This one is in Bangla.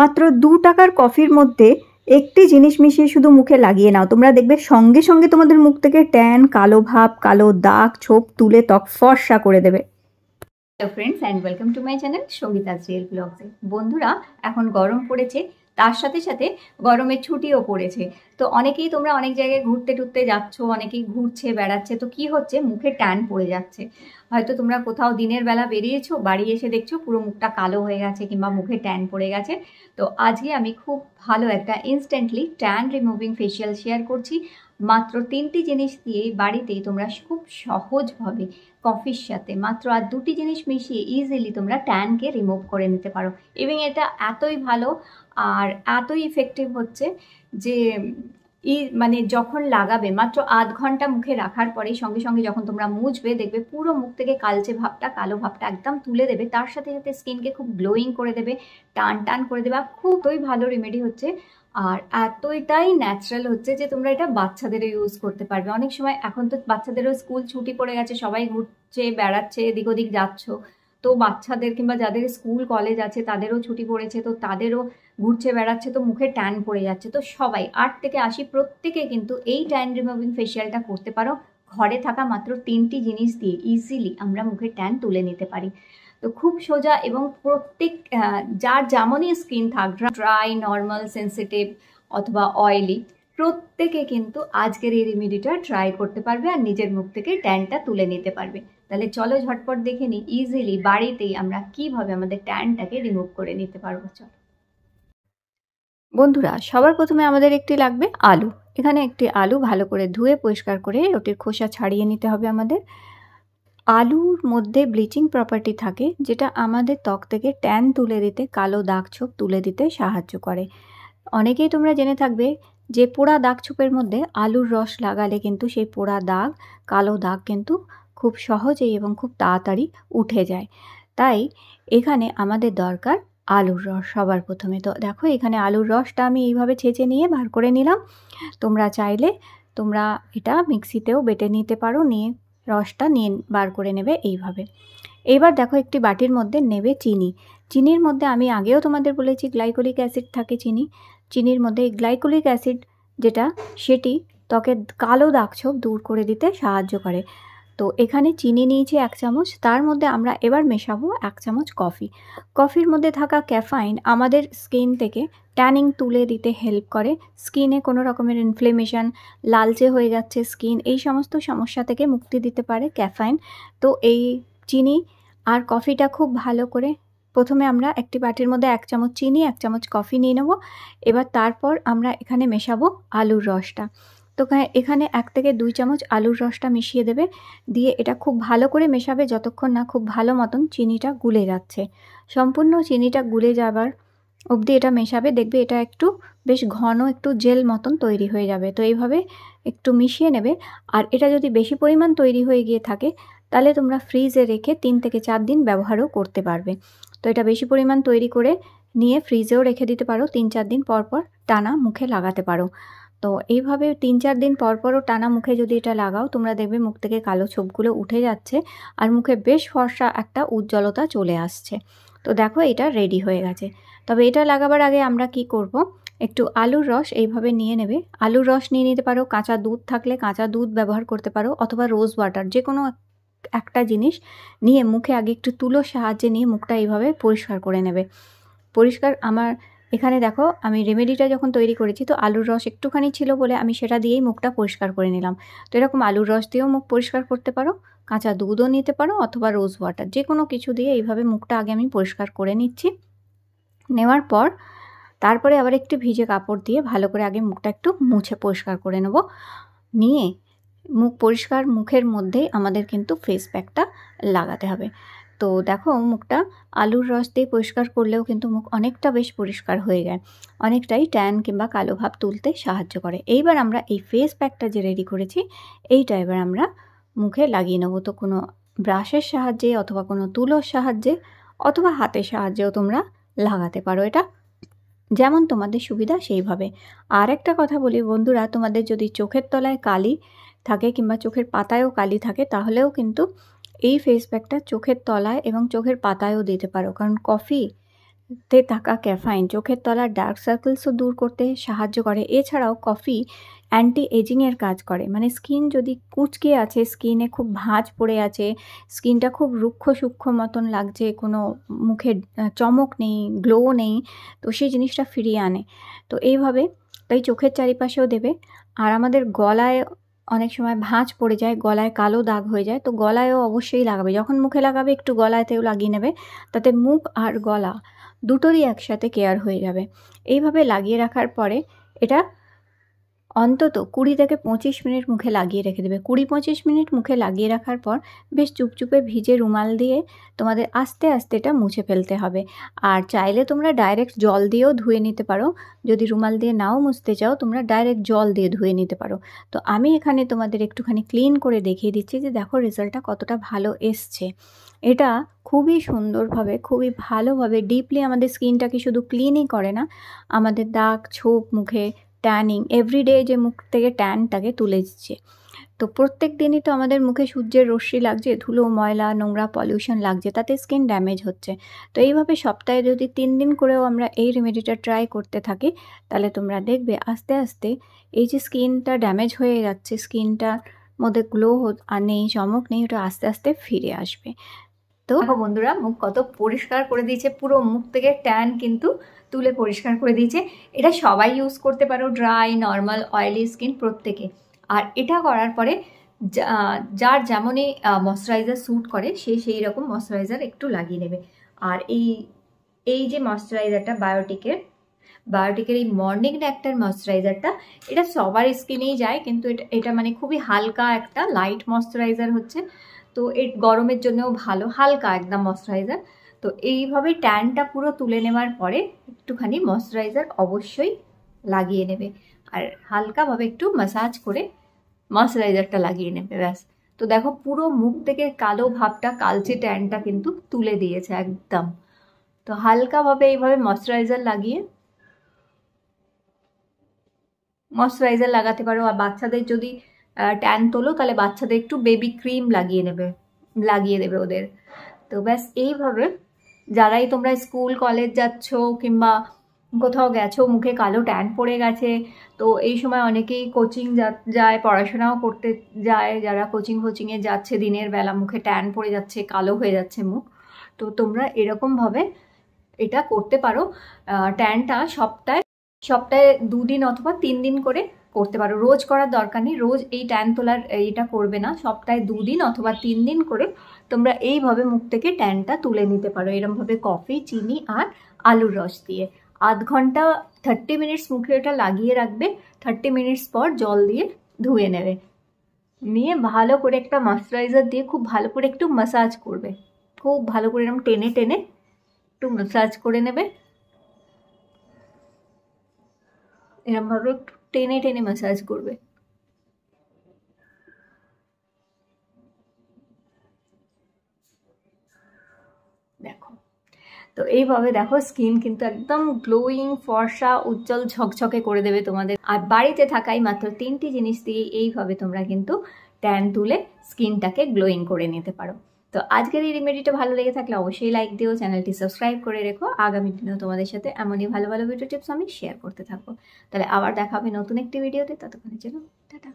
মাত্র দু টাকার কফির মধ্যে একটি জিনিস মিশিয়ে শুধু মুখে লাগিয়ে নাও তোমরা দেখবে সঙ্গে সঙ্গে তোমাদের মুখ থেকে ট্যান কালো ভাব কালো দাগ ছোপ তুলে ত্বক ফর্সা করে দেবে hello friends and welcome to my channel Sangeeta's real ব্লগসে বন্ধুরা এখন গরম পড়েছে তার সাথে সাথে গরমের ছুটিও পড়েছে তো অনেকেই তোমরা অনেক জায়গায় ঘুরতে টুরতে যাচ্ছ অনেকেই ঘুরছে বেড়াচ্ছে তো কি হচ্ছে মুখে ট্যান পড়ে যাচ্ছে হয়তো তোমরা কোথাও দিনের বেলা বেরিয়েছো বাড়ি এসে দেখছো পুরো মুখটা কালো হয়ে গেছে কিংবা মুখে ট্যান পড়ে গেছে তো আজকে আমি খুব ভালো একটা instantly tan removing facial share করছি মাত্র তিনটি জিনিস দিয়ে বাড়িতেই তোমরা খুব সহজভাবে কফির সাথে মাত্র আর দুটি জিনিস মিশিয়ে ইজিলি তোমরা ট্যানকে রিমুভ করে নিতে পারো এবং এটা এতই ভালো আর এতই ইফেক্টিভ হচ্ছে যে ই মানে যখন লাগাবে মাত্র আধ ঘন্টা মুখে রাখার পরে সঙ্গে সঙ্গে যখন তোমরা মুছবে দেখবে পুরো মুখ থেকে কালচে ভাবটা কালো ভাবটা একদম তুলে দেবে তার সাথে সাথে স্কিনকে খুব গ্লোয়িং করে দেবে টান টান করে দেবে খুবই ভালো রেমেডি হচ্ছে আর এতটাই ন্যাচারাল হচ্ছে যে তোমরা এটা বাচ্চাদেরও ইউজ করতে পারবে অনেক সময় এখন তো বাচ্চাদেরও স্কুল ছুটি পড়ে গেছে সবাই ঘুরছে বেড়াচ্ছে এদিক ওদিক যাচ্ছ তো বাচ্চাদের কিংবা যাদের স্কুল কলেজ আছে তাদেরও ছুটি পড়েছে তো তাদেরও ঘুরছে বেড়াচ্ছে তো মুখে ট্যান পড়ে যাচ্ছে তো সবাই আট থেকে আশি প্রত্যেকে কিন্তু এই ট্যান রিমুভিং ফেসিয়ালটা করতে পারো ঘরে থাকা মাত্র তিনটি জিনিস দিয়ে ইজিলি আমরা মুখে ট্যান তুলে নিতে পারি তো খুব সোজা এবং প্রত্যেক যার যেমনই স্কিন থাক ড্রাই নর্মাল সেন্সিটিভ অথবা অয়েলি প্রত্যেকে কিন্তু আজকের এই রেমিডিটা ট্রাই করতে পারবে আর নিজের মুখ থেকে ট্যানটা তুলে নিতে পারবে তাহলে চলো ঝটপট দেখে নিই ইজিলি বাড়িতেই আমরা কিভাবে আমাদের ট্যানটাকে রিমুভ করে নিতে পারবো চলো বন্ধুরা সবার প্রথমে আমাদের একটি লাগবে আলু এখানে একটি আলু ভালো করে ধুয়ে পরিষ্কার করে ওটির খোসা ছাড়িয়ে নিতে হবে আমাদের আলুর মধ্যে ব্লিচিং প্রপার্টি থাকে যেটা আমাদের ত্বক থেকে ট্যান তুলে দিতে কালো দাগ ছোপ তুলে দিতে সাহায্য করে অনেকেই তোমরা জেনে থাকবে যে পোড়া দাগ ছুপের মধ্যে আলুর রস লাগালে কিন্তু সেই পোড়া দাগ কালো দাগ কিন্তু খুব সহজেই এবং খুব তাড়াতাড়ি উঠে যায় তাই এখানে আমাদের দরকার আলুর রস সবার প্রথমে তো দেখো এখানে আলুর রসটা আমি এইভাবে ছেঁচে নিয়ে বার করে নিলাম তোমরা চাইলে তোমরা এটা মিক্সিতেও বেটে নিতে পারো নিয়ে রসটা নিয়ে বার করে নেবে এইভাবে এবার দেখো একটি বাটির মধ্যে নেবে চিনি চিনির মধ্যে আমি আগেও তোমাদের বলেছি গ্লাইকোলিক অ্যাসিড থাকে চিনি চিনির মধ্যে গ্লাইকোলিক অ্যাসিড যেটা সেটি ত্বকে কালো দাগছোপ দূর করে দিতে সাহায্য করে তো এখানে চিনি নিয়েছি এক চামচ তার মধ্যে আমরা এবার মেশাবো এক চামচ কফি কফির মধ্যে থাকা ক্যাফাইন আমাদের স্কিন থেকে ট্যানিং তুলে দিতে হেল্প করে স্কিনে কোনো রকমের ইনফ্লেমেশন লালচে হয়ে যাচ্ছে স্কিন এই সমস্ত সমস্যা থেকে মুক্তি দিতে পারে ক্যাফাইন তো এই চিনি আর কফিটা খুব ভালো করে প্রথমে আমরা একটি বাটির মধ্যে এক চামচ চিনি এক চামচ কফি নিয়ে নেবো এবার তারপর আমরা এখানে মেশাবো আলুর রসটা তো এখানে এক থেকে দুই চামচ আলুর রসটা মিশিয়ে দেবে দিয়ে এটা খুব ভালো করে মেশাবে যতক্ষণ না খুব ভালো মতন চিনিটা গুলে যাচ্ছে সম্পূর্ণ চিনিটা গুলে যাবার অবধি এটা মেশাবে দেখবে এটা একটু বেশ ঘন একটু জেল মতন তৈরি হয়ে যাবে তো এইভাবে একটু মিশিয়ে নেবে আর এটা যদি বেশি পরিমাণ তৈরি হয়ে গিয়ে থাকে তাহলে তোমরা ফ্রিজে রেখে তিন থেকে চার দিন ব্যবহারও করতে পারবে তো এটা বেশি পরিমাণ তৈরি করে নিয়ে ফ্রিজেও রেখে দিতে পারো তিন চার দিন পর পর টানা মুখে লাগাতে পারো তো এইভাবে তিন চার দিন পরপরও টানা মুখে যদি এটা লাগাও তোমরা দেখবে মুখ থেকে কালো ছোপগুলো উঠে যাচ্ছে আর মুখে বেশ ফর্সা একটা উজ্জ্বলতা চলে আসছে তো দেখো এটা রেডি হয়ে গেছে তবে এটা লাগাবার আগে আমরা কি করব। একটু আলুর রস এইভাবে নিয়ে নেবে আলুর রস নিয়ে নিতে পারো কাঁচা দুধ থাকলে কাঁচা দুধ ব্যবহার করতে পারো অথবা রোজ ওয়াটার যে কোনো একটা জিনিস নিয়ে মুখে আগে একটু তুলোর সাহায্যে নিয়ে মুখটা এইভাবে পরিষ্কার করে নেবে পরিষ্কার আমার এখানে দেখো আমি রেমেডিটা যখন তৈরি করেছি তো আলুর রস একটুখানি ছিল বলে আমি সেটা দিয়েই মুখটা পরিষ্কার করে নিলাম তো এরকম আলুর রস দিয়েও মুখ পরিষ্কার করতে পারো কাঁচা দুধও নিতে পারো অথবা রোজ ওয়াটার যে কোনো কিছু দিয়ে এইভাবে মুখটা আগে আমি পরিষ্কার করে নিচ্ছি নেওয়ার পর তারপরে আবার একটু ভিজে কাপড় দিয়ে ভালো করে আগে মুখটা একটু মুছে পরিষ্কার করে নেব নিয়ে মুখ পরিষ্কার মুখের মধ্যেই আমাদের কিন্তু ফেস প্যাকটা লাগাতে হবে তো দেখো মুখটা আলুর রস দিয়ে পরিষ্কার করলেও কিন্তু মুখ অনেকটা বেশ পরিষ্কার হয়ে যায় অনেকটাই ট্যান কিংবা কালো ভাব তুলতে সাহায্য করে এইবার আমরা এই ফেস প্যাকটা যে রেডি করেছি এইটা এবার আমরা মুখে লাগিয়ে নেবো তো কোনো ব্রাশের সাহায্যে অথবা কোনো তুলোর সাহায্যে অথবা হাতের সাহায্যেও তোমরা লাগাতে পারো এটা যেমন তোমাদের সুবিধা সেইভাবে আর একটা কথা বলি বন্ধুরা তোমাদের যদি চোখের তলায় কালি থাকে কিংবা চোখের পাতায়ও কালি থাকে তাহলেও কিন্তু এই ফেস প্যাকটা চোখের তলায় এবং চোখের পাতায়ও দিতে পারো কারণ কফি তে থাকা ক্যাফাইন চোখের তলার ডার্ক সার্কেলসও দূর করতে সাহায্য করে এছাড়াও কফি অ্যান্টি এজিংয়ের কাজ করে মানে স্কিন যদি কুচকে আছে স্কিনে খুব ভাঁজ পড়ে আছে স্কিনটা খুব রুক্ষ সূক্ষ্ম মতন লাগছে কোনো মুখে চমক নেই গ্লো নেই তো সেই জিনিসটা ফিরিয়ে আনে তো এইভাবে তাই চোখের চারিপাশেও দেবে আর আমাদের গলায় অনেক সময় ভাঁজ পড়ে যায় গলায় কালো দাগ হয়ে যায় তো গলায়ও অবশ্যই লাগাবে যখন মুখে লাগাবে একটু গলায়তেও লাগিয়ে নেবে তাতে মুখ আর গলা দুটোরই একসাথে কেয়ার হয়ে যাবে এইভাবে লাগিয়ে রাখার পরে এটা অন্তত কুড়ি থেকে পঁচিশ মিনিট মুখে লাগিয়ে রেখে দেবে কুড়ি পঁচিশ মিনিট মুখে লাগিয়ে রাখার পর বেশ চুপচুপে ভিজে রুমাল দিয়ে তোমাদের আস্তে আস্তে এটা মুছে ফেলতে হবে আর চাইলে তোমরা ডাইরেক্ট জল দিয়েও ধুয়ে নিতে পারো যদি রুমাল দিয়ে নাও মুছতে চাও তোমরা ডাইরেক্ট জল দিয়ে ধুয়ে নিতে পারো তো আমি এখানে তোমাদের একটুখানি ক্লিন করে দেখিয়ে দিচ্ছি যে দেখো রেজাল্টটা কতটা ভালো এসছে এটা খুবই সুন্দরভাবে খুবই ভালোভাবে ডিপলি আমাদের স্কিনটাকে শুধু ক্লিনই করে না আমাদের দাগ ছোপ মুখে ট্যানিং এভরিডে যে মুখ থেকে ট্যানটাকে তুলে দিচ্ছে তো প্রত্যেক দিনই তো আমাদের মুখে সূর্যের রশ্মি লাগছে ধুলো ময়লা নোংরা পলিউশন লাগছে তাতে স্কিন ড্যামেজ হচ্ছে তো এইভাবে সপ্তাহে যদি তিন দিন করেও আমরা এই রেমেডিটা ট্রাই করতে থাকি তাহলে তোমরা দেখবে আস্তে আস্তে এই যে স্কিনটা ড্যামেজ হয়ে যাচ্ছে স্কিনটার মধ্যে গ্লো নেই চমক নেই ওটা আস্তে আস্তে ফিরে আসবে তো বন্ধুরা মুখ কত পরিষ্কার করে দিয়েছে পুরো মুখ থেকে ট্যান কিন্তু তুলে পরিষ্কার করে দিয়েছে এটা সবাই ইউজ করতে পারো ড্রাই নর্মাল অয়েলি স্কিন প্রত্যেকে আর এটা করার পরে যার যেমনই ময়শ্চারাইজার স্যুট করে সে সেই রকম ময়শ্চারাইজার একটু লাগিয়ে নেবে আর এই এই যে ময়শ্চারাইজারটা বায়োটিকের বায়োটিকের এই মর্নিং একটা ময়শ্চারাইজারটা এটা সবার স্কিনেই যায় কিন্তু এটা এটা মানে খুবই হালকা একটা লাইট ময়শ্চারাইজার হচ্ছে তো এর গরমের জন্যও ভালো হালকা একদম ময়শ্চারাইজার তো এইভাবে ট্যানটা পুরো তুলে নেওয়ার পরে একটুখানি ময়শ্চারাইজার অবশ্যই লাগিয়ে নেবে আর হালকাভাবে একটু ম্যাসাজ করে ময়শ্চারাইজারটা লাগিয়ে নেবে ব্যাস তো দেখো পুরো মুখ থেকে কালো ভাবটা কালচে ট্যানটা কিন্তু তুলে দিয়েছে একদম তো হালকাভাবে এইভাবে ময়শ্চারাইজার লাগিয়ে ময়শ্চারাইজার লাগাতে পারো আর বাচ্চাদের যদি ট্যান তোলো তাহলে বাচ্চাদের একটু বেবি ক্রিম লাগিয়ে নেবে লাগিয়ে দেবে ওদের তো ব্যাস এইভাবে যারাই তোমরা স্কুল কলেজ যাচ্ছ কিংবা কোথাও গেছো মুখে কালো ট্যান পড়ে গেছে তো এই সময় অনেকেই কোচিং যায় পড়াশোনাও করতে যায় যারা কোচিং ফোচিংয়ে যাচ্ছে দিনের বেলা মুখে ট্যান পড়ে যাচ্ছে কালো হয়ে যাচ্ছে মুখ তো তোমরা এরকমভাবে এটা করতে পারো ট্যানটা সপ্তাহে সপ্তাহে দুদিন অথবা তিন দিন করে করতে পারো রোজ করার দরকার নেই রোজ এই ট্যান তোলার এইটা করবে না সপ্তাহে দুদিন অথবা তিন দিন করে তোমরা এইভাবে মুখ থেকে ট্যানটা তুলে নিতে পারো এরমভাবে কফি চিনি আর আলুর রস দিয়ে আধ ঘন্টা থার্টি মিনিটস মুখে ওটা লাগিয়ে রাখবে থার্টি মিনিটস পর জল দিয়ে ধুয়ে নেবে নিয়ে ভালো করে একটা ময়শ্চারাইজার দিয়ে খুব ভালো করে একটু মাসাজ করবে খুব ভালো করে এরকম টেনে টেনে একটু মাসাজ করে নেবে এরমভাবে একটু টেনে টেনে ম্যাসাজ করবে তো এইভাবে দেখো স্কিন কিন্তু একদম গ্লোয়িং ফর্সা উজ্জ্বল ঝকঝকে করে দেবে তোমাদের আর বাড়িতে থাকাই মাত্র তিনটি জিনিস দিয়ে এইভাবে তোমরা কিন্তু ট্যান তুলে স্কিনটাকে গ্লোয়িং করে নিতে পারো তো আজকের এই রেমেডিটা ভালো লেগে থাকলে অবশ্যই লাইক দিও চ্যানেলটি সাবস্ক্রাইব করে রেখো আগামী দিনেও তোমাদের সাথে এমনই ভালো ভালো ভিডিও টিপস আমি শেয়ার করতে থাকবো তাহলে আবার দেখা হবে নতুন একটি ভিডিওতে ততক্ষণের জন্য টাটা